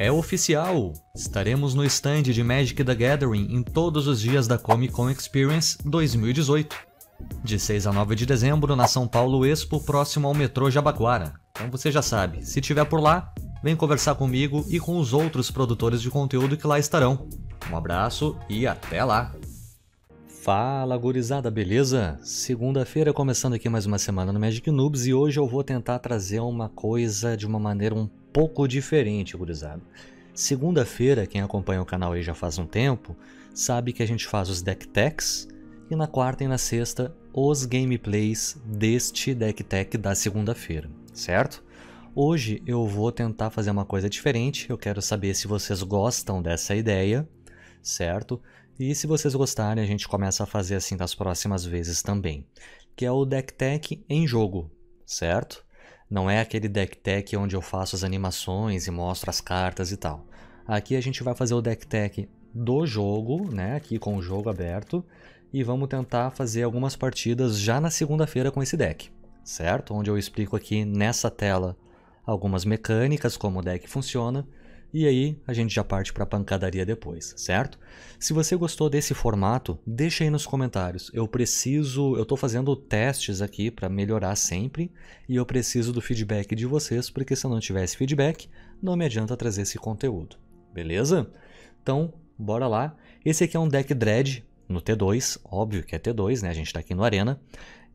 É oficial! Estaremos no stand de Magic the Gathering em todos os dias da Comic Con Experience 2018. De 6 a 9 de dezembro na São Paulo Expo, próximo ao metrô Jabaquara. Então você já sabe, se tiver por lá, vem conversar comigo e com os outros produtores de conteúdo que lá estarão. Um abraço e até lá! Fala gurizada, beleza? Segunda-feira começando aqui mais uma semana no Magic Noobs e hoje eu vou tentar trazer uma coisa de uma maneira um pouco diferente, gurizada. Segunda-feira, quem acompanha o canal aí já faz um tempo, sabe que a gente faz os deck techs e na quarta e na sexta os gameplays deste deck tech da segunda-feira, certo? Hoje eu vou tentar fazer uma coisa diferente, eu quero saber se vocês gostam dessa ideia, certo? E se vocês gostarem, a gente começa a fazer assim das próximas vezes também, que é o deck tech em jogo, certo? Não é aquele deck tech onde eu faço as animações e mostro as cartas e tal. Aqui a gente vai fazer o deck tech do jogo, né, aqui com o jogo aberto, e vamos tentar fazer algumas partidas já na segunda-feira com esse deck, certo? Onde eu explico aqui nessa tela algumas mecânicas, como o deck funciona, e aí a gente já parte para a pancadaria depois, certo? Se você gostou desse formato, deixa aí nos comentários. Eu preciso, eu estou fazendo testes aqui para melhorar sempre e eu preciso do feedback de vocês, porque se eu não tivesse feedback, não me adianta trazer esse conteúdo. Beleza? Então, bora lá. Esse aqui é um deck dread no T2, óbvio que é T2, né? A gente está aqui no Arena.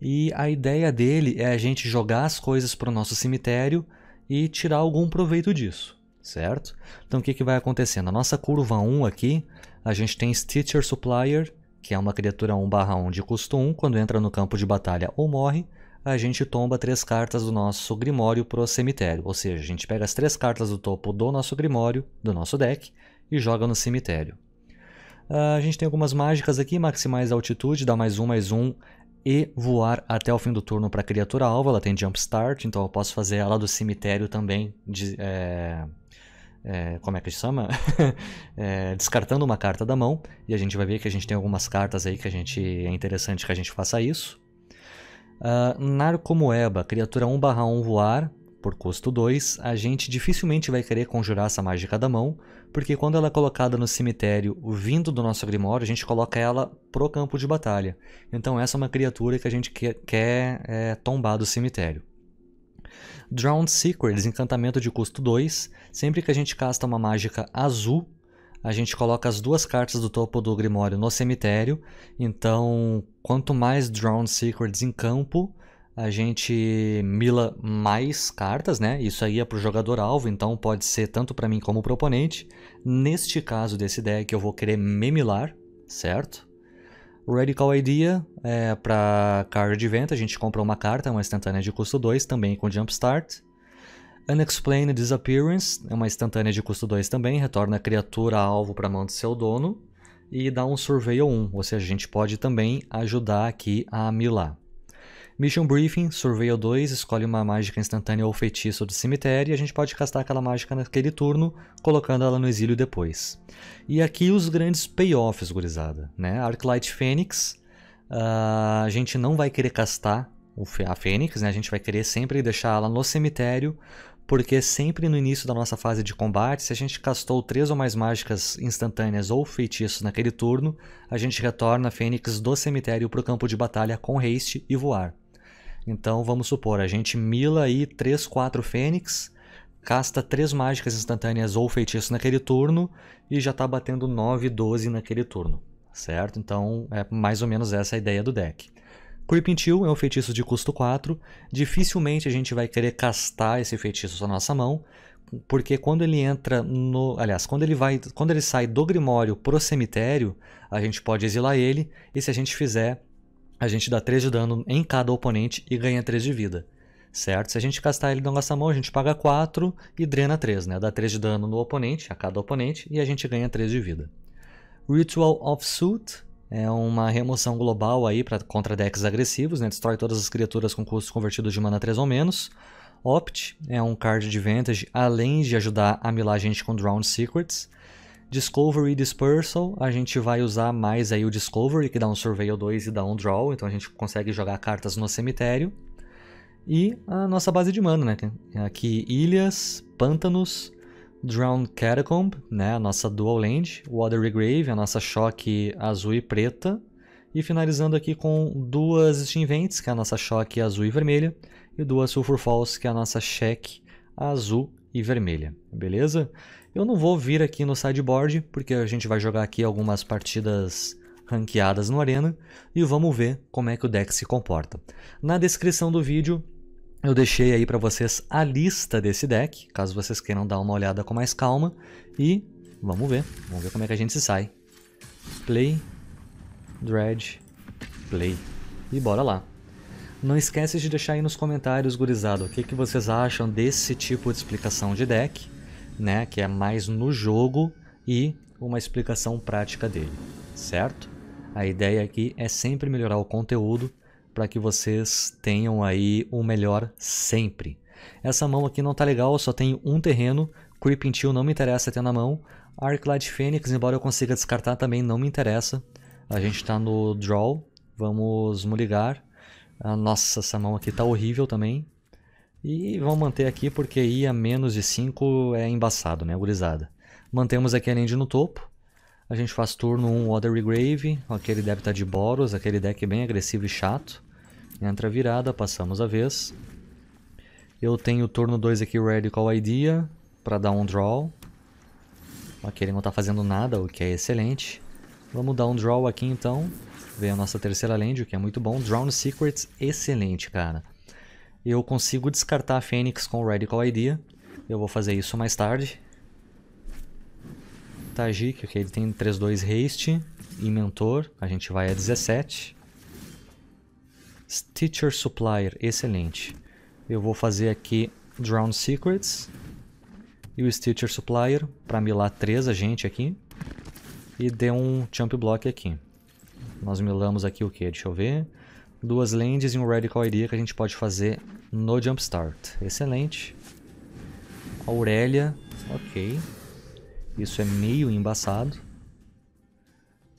E a ideia dele é a gente jogar as coisas para o nosso cemitério e tirar algum proveito disso certo? Então o que, que vai acontecendo? A nossa curva 1 aqui, a gente tem Stitcher Supplier, que é uma criatura 1 barra 1 de custo 1, quando entra no campo de batalha ou morre, a gente tomba três cartas do nosso Grimório o cemitério, ou seja, a gente pega as três cartas do topo do nosso Grimório, do nosso deck, e joga no cemitério. Ah, a gente tem algumas mágicas aqui, maximais altitude, dá mais um, mais um, e voar até o fim do turno para a criatura alva, ela tem jump start, então eu posso fazer ela do cemitério também, de, é é, como é que se chama? é, descartando uma carta da mão. E a gente vai ver que a gente tem algumas cartas aí que a gente é interessante que a gente faça isso. Uh, Narcomoeba, criatura 1 1 voar, por custo 2, a gente dificilmente vai querer conjurar essa mágica da mão, porque quando ela é colocada no cemitério vindo do nosso grimório, a gente coloca ela pro campo de batalha. Então essa é uma criatura que a gente quer, quer é, tombar do cemitério. Drowned Secrets, encantamento de custo 2. Sempre que a gente casta uma mágica azul, a gente coloca as duas cartas do topo do Grimório no cemitério. Então, quanto mais Drowned Secrets em campo, a gente mila mais cartas, né? Isso aí é para o jogador alvo, então pode ser tanto para mim como pro oponente. Neste caso desse deck, eu vou querer memilar, certo? Radical Idea é para card de venda, a gente compra uma carta, uma instantânea de custo 2, também com Jumpstart. Unexplained Disappearance é uma instantânea de custo 2 também, retorna a criatura alvo para a mão de seu dono e dá um Surveil 1, ou seja, a gente pode também ajudar aqui a milar. Mission Briefing, Surveil 2, escolhe uma mágica instantânea ou feitiço do cemitério e a gente pode castar aquela mágica naquele turno, colocando ela no exílio depois. E aqui os grandes payoffs, gurizada. Né? Arclight Fênix, uh, a gente não vai querer castar a Fênix, né? a gente vai querer sempre deixar ela no cemitério, porque sempre no início da nossa fase de combate, se a gente castou três ou mais mágicas instantâneas ou feitiços naquele turno, a gente retorna a Fênix do cemitério para o campo de batalha com haste e voar. Então vamos supor, a gente mila aí 3, 4 Fênix, casta 3 mágicas instantâneas ou feitiços naquele turno e já está batendo 9, 12 naquele turno, certo? Então é mais ou menos essa a ideia do deck. Creeping Chill é um feitiço de custo 4, dificilmente a gente vai querer castar esse feitiço na nossa mão, porque quando ele entra no, aliás, quando ele vai, quando ele sai do Grimório pro cemitério, a gente pode exilar ele, e se a gente fizer a gente dá 3 de dano em cada oponente e ganha 3 de vida. Certo? Se a gente castar ele não gastar mão, a gente paga 4 e drena 3, né? Dá 3 de dano no oponente, a cada oponente, e a gente ganha 3 de vida. Ritual of Suit é uma remoção global aí para contra decks agressivos, né? Destrói todas as criaturas com custos convertidos de mana 3 ou menos. Opt é um card de Vantage, além de ajudar a milar a gente com Drowned Secrets. Discovery Dispersal, a gente vai usar mais aí o Discovery, que dá um Surveil 2 e dá um Draw, então a gente consegue jogar cartas no cemitério. E a nossa base de mana, né? Aqui ilhas, pântanos, Drowned Catacomb, né? a nossa Dual Land, Watery Grave, a nossa choque azul e preta. E finalizando aqui com duas Steam Vents, que é a nossa choque azul e vermelha, e duas Sulfur Falls, que é a nossa cheque azul e vermelha, beleza? Eu não vou vir aqui no sideboard, porque a gente vai jogar aqui algumas partidas ranqueadas no Arena e vamos ver como é que o deck se comporta. Na descrição do vídeo eu deixei aí para vocês a lista desse deck, caso vocês queiram dar uma olhada com mais calma e vamos ver, vamos ver como é que a gente se sai. Play, Dredge, Play e bora lá. Não esquece de deixar aí nos comentários, gurizada, o que, que vocês acham desse tipo de explicação de deck, né? Que é mais no jogo e uma explicação prática dele, certo? A ideia aqui é sempre melhorar o conteúdo para que vocês tenham aí o melhor sempre. Essa mão aqui não tá legal, eu só tenho um terreno, Creeping Till não me interessa ter na mão, Arclight Fênix, embora eu consiga descartar também, não me interessa. A gente tá no draw, vamos ligar ah, nossa, essa mão aqui tá horrível também. E vamos manter aqui porque ia a menos de 5 é embaçado, né, gurizada. Mantemos aqui a Nand no topo. A gente faz turno 1 um Other grave aquele deve estar tá de Boros, aquele deck bem agressivo e chato. Entra virada, passamos a vez. Eu tenho turno 2 aqui Radical Idea para dar um draw. Aqui ele não tá fazendo nada, o que é excelente. Vamos dar um draw aqui então. Veio a nossa terceira land, o que é muito bom. Drown Secrets, excelente, cara. Eu consigo descartar a Fênix com o Radical Idea. Eu vou fazer isso mais tarde. Tajik, ok, ele tem 3-2 Haste e Mentor. A gente vai a 17. Stitcher Supplier, excelente. Eu vou fazer aqui Drown Secrets e o Stitcher Supplier para milar 3 a gente aqui e dê um Jump Block aqui. Nós milamos aqui o que? Deixa eu ver. Duas lands e um Radical Idea que a gente pode fazer no Jumpstart. Excelente. Aurélia. Ok. Isso é meio embaçado.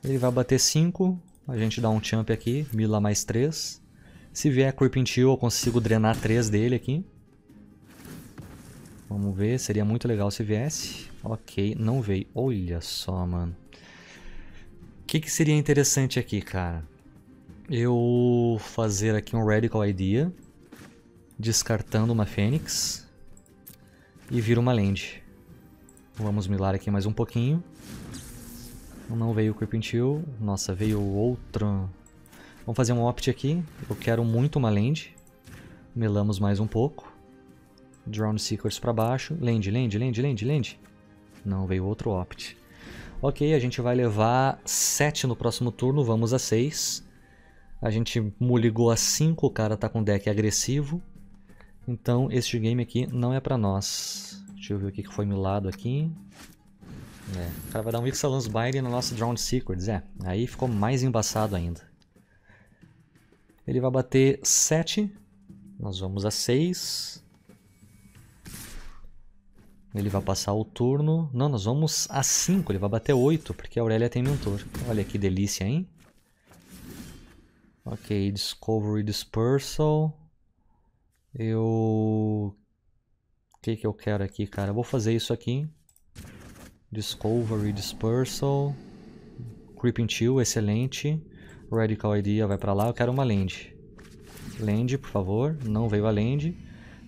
Ele vai bater 5. A gente dá um champ aqui. Mila mais 3. Se vier Creeping Chill, eu consigo drenar 3 dele aqui. Vamos ver, seria muito legal se viesse. Ok, não veio. Olha só, mano que, que seria interessante aqui, cara? Eu fazer aqui um Radical Idea, descartando uma Fênix, e vira uma Land. Vamos milar aqui mais um pouquinho. Não veio o chill. Nossa, veio outro. Vamos fazer um opt aqui. Eu quero muito uma land. Melamos mais um pouco. Drone Seekers para baixo. Land, land, land, land, land. Não veio outro opt. Ok, a gente vai levar 7 no próximo turno, vamos a 6. A gente muligou a 5, o cara tá com deck agressivo. Então este game aqui não é pra nós. Deixa eu ver o que foi milado aqui. É, o cara vai dar um Ixalan's Binding no nosso Drowned Secrets, é. Aí ficou mais embaçado ainda. Ele vai bater 7, nós vamos a 6. Ele vai passar o turno. Não, nós vamos a 5. Ele vai bater 8, porque a Aurélia tem mentor. Olha que delícia, hein? Ok, Discovery Dispersal. Eu... O que que eu quero aqui, cara? Eu vou fazer isso aqui. Discovery Dispersal. Creeping Chill, excelente. Radical Idea vai pra lá. Eu quero uma land. Land, por favor. Não veio a land.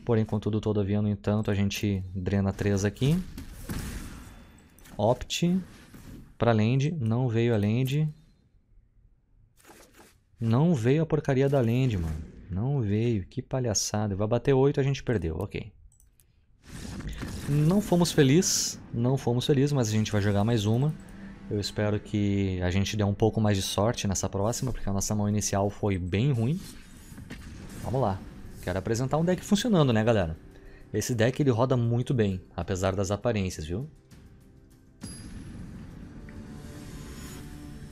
Porém, contudo, todavia, no entanto, a gente drena 3 aqui. Opt para land, não veio a land. Não veio a porcaria da land, mano. Não veio, que palhaçada. Vai bater 8, a gente perdeu, ok. Não fomos felizes, não fomos felizes, mas a gente vai jogar mais uma. Eu espero que a gente dê um pouco mais de sorte nessa próxima, porque a nossa mão inicial foi bem ruim. Vamos lá. Quero apresentar um deck funcionando, né, galera? Esse deck ele roda muito bem, apesar das aparências, viu?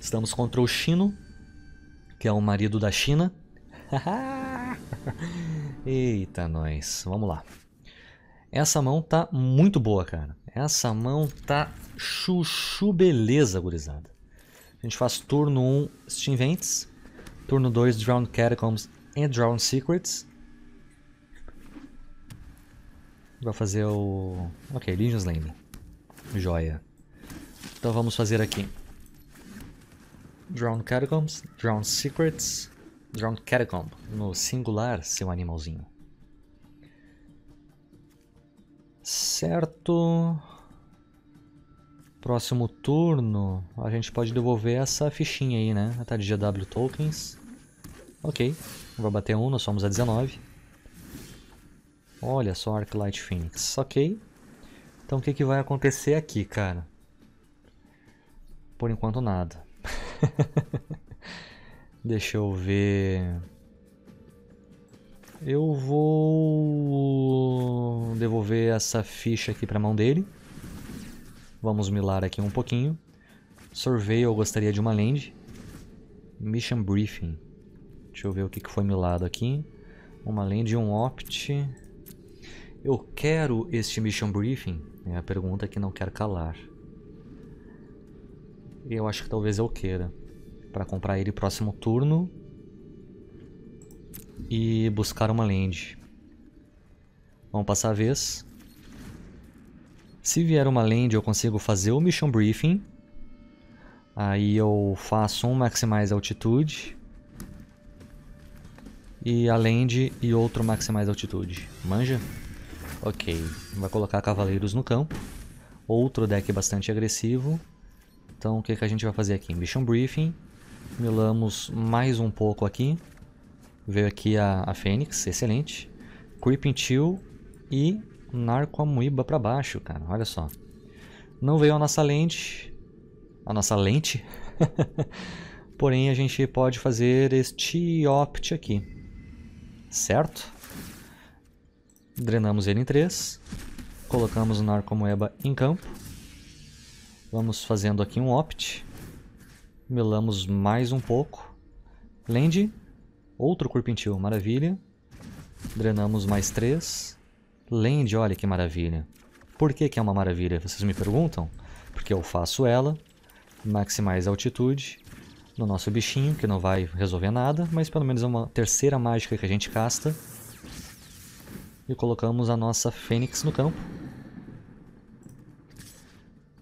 Estamos contra o Chino, que é o marido da China. Eita, nós. Vamos lá. Essa mão tá muito boa, cara. Essa mão tá chuchu beleza, gurizada. A gente faz turno 1, um, Steam Vents. Turno 2, Drowned Catacombs e Drowned Secrets. Vai fazer o... Ok, Legion Lane. Joia. Então vamos fazer aqui. Drowned Catacombs, Drowned Secrets, Drowned Catacomb. No singular, seu animalzinho. Certo. Próximo turno, a gente pode devolver essa fichinha aí, né? Tá de GW Tokens. Ok, vai bater 1, um, nós somos a 19. Olha só, Arclight Phoenix. Ok. Então o que, que vai acontecer aqui, cara? Por enquanto nada. Deixa eu ver. Eu vou devolver essa ficha aqui para mão dele. Vamos milar aqui um pouquinho. Survey eu gostaria de uma land. Mission Briefing. Deixa eu ver o que foi milado aqui. Uma land, um opt. Eu quero este mission briefing? É a pergunta que não quer calar. Eu acho que talvez eu queira. Para comprar ele próximo turno. E buscar uma land. Vamos passar a vez. Se vier uma land eu consigo fazer o mission briefing. Aí eu faço um maximize altitude. E a land e outro maximize altitude. Manja? Ok, vai colocar cavaleiros no campo. Outro deck bastante agressivo. Então o que, que a gente vai fazer aqui? Mission Briefing. Milamos mais um pouco aqui. Veio aqui a, a Fênix, excelente. Creeping Chill e Narco Narcoamuíba para baixo, cara, olha só. Não veio a nossa lente. A nossa lente? Porém, a gente pode fazer este opt aqui. Certo? Drenamos ele em 3. Colocamos o Narcomoeba em campo. Vamos fazendo aqui um Opt. Melamos mais um pouco. Land. Outro Curpentil, maravilha. Drenamos mais 3. Land, olha que maravilha. Por que, que é uma maravilha? Vocês me perguntam? Porque eu faço ela, maximize a altitude no nosso bichinho, que não vai resolver nada, mas pelo menos é uma terceira mágica que a gente casta e colocamos a nossa Fênix no campo.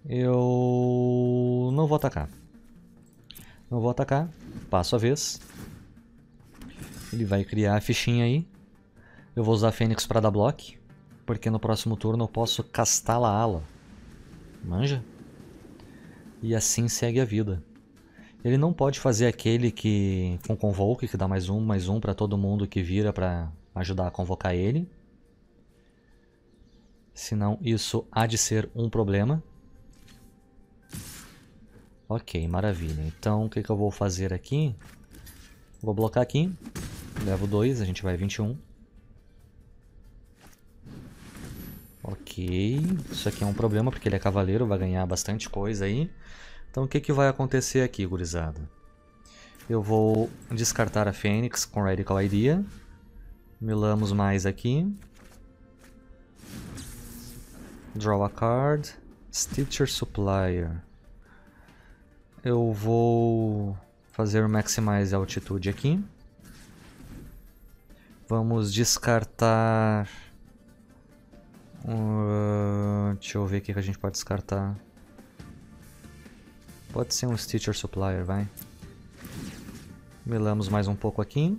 Eu não vou atacar. Não vou atacar. Passo a vez. Ele vai criar a fichinha aí. Eu vou usar a Fênix para dar block. Porque no próximo turno eu posso castá-la ala. Manja? E assim segue a vida. Ele não pode fazer aquele que com convoke, que dá mais um, mais um para todo mundo que vira para ajudar a convocar ele. Senão isso há de ser um problema. Ok, maravilha. Então o que, que eu vou fazer aqui? Vou blocar aqui. Levo 2, a gente vai 21. Ok, isso aqui é um problema porque ele é cavaleiro, vai ganhar bastante coisa aí. Então o que, que vai acontecer aqui, gurizada? Eu vou descartar a Fênix com Radical Idea. Milamos mais aqui. Draw a card. Stitcher Supplier. Eu vou fazer o Maximize Altitude aqui. Vamos descartar... Uh, deixa eu ver o que a gente pode descartar. Pode ser um Stitcher Supplier, vai. Melamos mais um pouco aqui.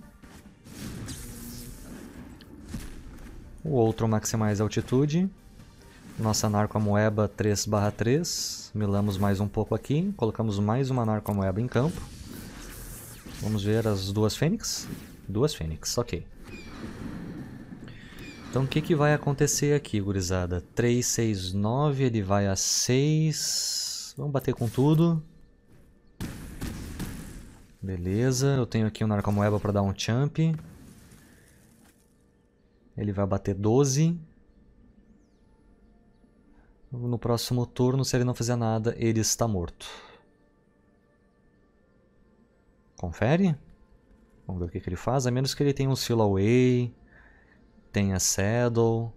O outro Maximize Altitude nossa narcomoeba 3/3. Milamos mais um pouco aqui, colocamos mais uma narcomoeba em campo. Vamos ver as duas fênix? Duas fênix, ok. Então o que, que vai acontecer aqui, gurizada? 3, 6, 9, ele vai a 6. Vamos bater com tudo. Beleza, eu tenho aqui um narcomoeba para dar um champ. Ele vai bater 12. No próximo turno, se ele não fizer nada, ele está morto. Confere. Vamos ver o que, que ele faz. A menos que ele tenha um Seal Away, tenha Saddle.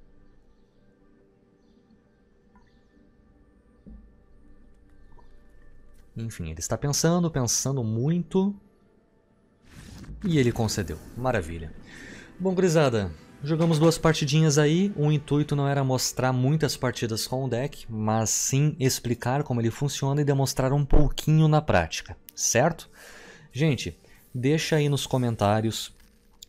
Enfim, ele está pensando, pensando muito. E ele concedeu. Maravilha. Bom, gurizada, Jogamos duas partidinhas aí, o intuito não era mostrar muitas partidas com o deck, mas sim explicar como ele funciona e demonstrar um pouquinho na prática, certo? Gente, deixa aí nos comentários,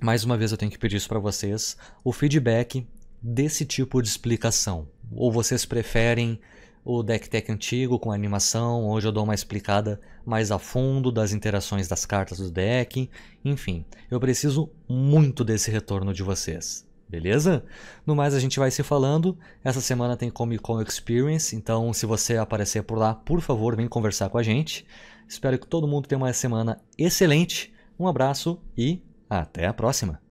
mais uma vez eu tenho que pedir isso para vocês, o feedback desse tipo de explicação. Ou vocês preferem o deck tech antigo com animação, hoje eu dou uma explicada mais a fundo das interações das cartas do deck, enfim, eu preciso muito desse retorno de vocês. Beleza? No mais, a gente vai se falando. Essa semana tem Comic Con Experience, então se você aparecer por lá, por favor, vem conversar com a gente. Espero que todo mundo tenha uma semana excelente. Um abraço e até a próxima!